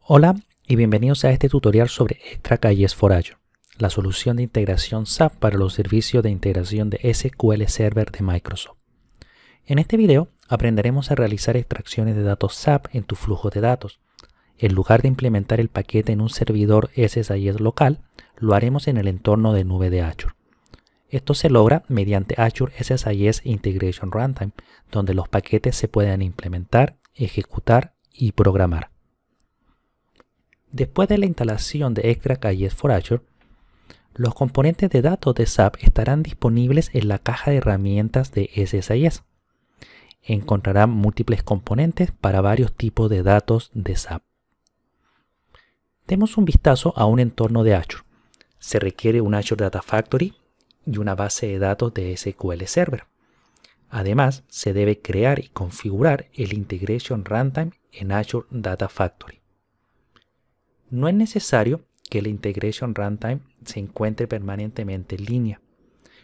Hola y bienvenidos a este tutorial sobre Extract 4 for la solución de integración SAP para los servicios de integración de SQL Server de Microsoft. En este video aprenderemos a realizar extracciones de datos SAP en tu flujo de datos. En lugar de implementar el paquete en un servidor SSIS local, lo haremos en el entorno de nube de Azure. Esto se logra mediante Azure SSIS Integration Runtime, donde los paquetes se pueden implementar, ejecutar y programar. Después de la instalación de Extra for Azure, los componentes de datos de SAP estarán disponibles en la caja de herramientas de SSIS. Encontrarán múltiples componentes para varios tipos de datos de SAP. Demos un vistazo a un entorno de Azure. Se requiere un Azure Data Factory y una base de datos de SQL Server. Además, se debe crear y configurar el Integration Runtime en Azure Data Factory. No es necesario que el Integration Runtime se encuentre permanentemente en línea.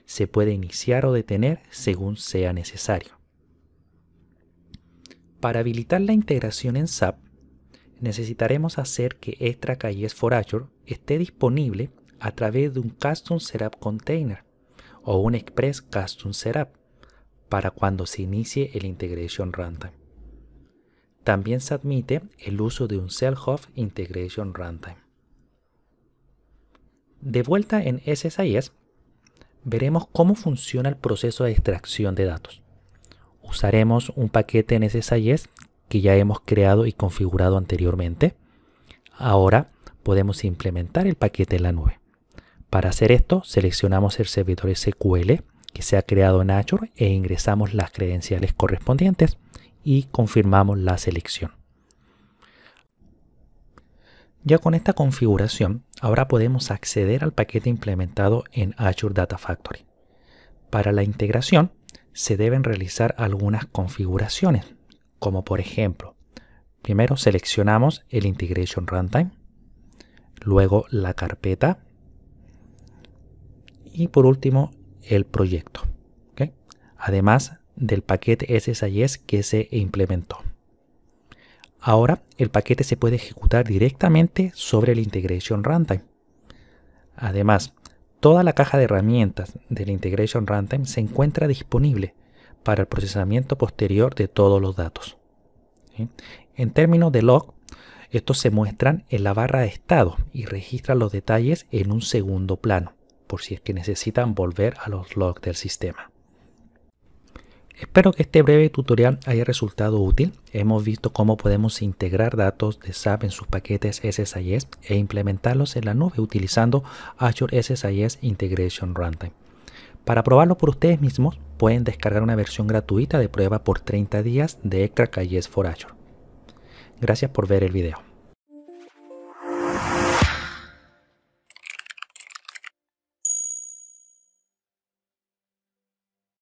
Se puede iniciar o detener según sea necesario. Para habilitar la integración en SAP, necesitaremos hacer que Extra for Azure esté disponible a través de un Custom Setup Container o un Express Custom Setup para cuando se inicie el Integration Runtime. También se admite el uso de un self Integration Runtime. De vuelta en SSIS, veremos cómo funciona el proceso de extracción de datos. Usaremos un paquete en SSIS que ya hemos creado y configurado anteriormente. Ahora podemos implementar el paquete en la nube. Para hacer esto, seleccionamos el servidor SQL que se ha creado en Azure e ingresamos las credenciales correspondientes y confirmamos la selección. Ya con esta configuración, ahora podemos acceder al paquete implementado en Azure Data Factory. Para la integración, se deben realizar algunas configuraciones, como por ejemplo, primero seleccionamos el Integration Runtime, luego la carpeta, y por último, el proyecto. Además del paquete SSIS que se implementó. Ahora el paquete se puede ejecutar directamente sobre el Integration Runtime. Además, toda la caja de herramientas del Integration Runtime se encuentra disponible para el procesamiento posterior de todos los datos. En términos de log, estos se muestran en la barra de estado y registran los detalles en un segundo plano por si es que necesitan volver a los logs del sistema. Espero que este breve tutorial haya resultado útil. Hemos visto cómo podemos integrar datos de SAP en sus paquetes SSIS e implementarlos en la nube utilizando Azure SSIS Integration Runtime. Para probarlo por ustedes mismos, pueden descargar una versión gratuita de prueba por 30 días de ECRACIS for Azure. Gracias por ver el video.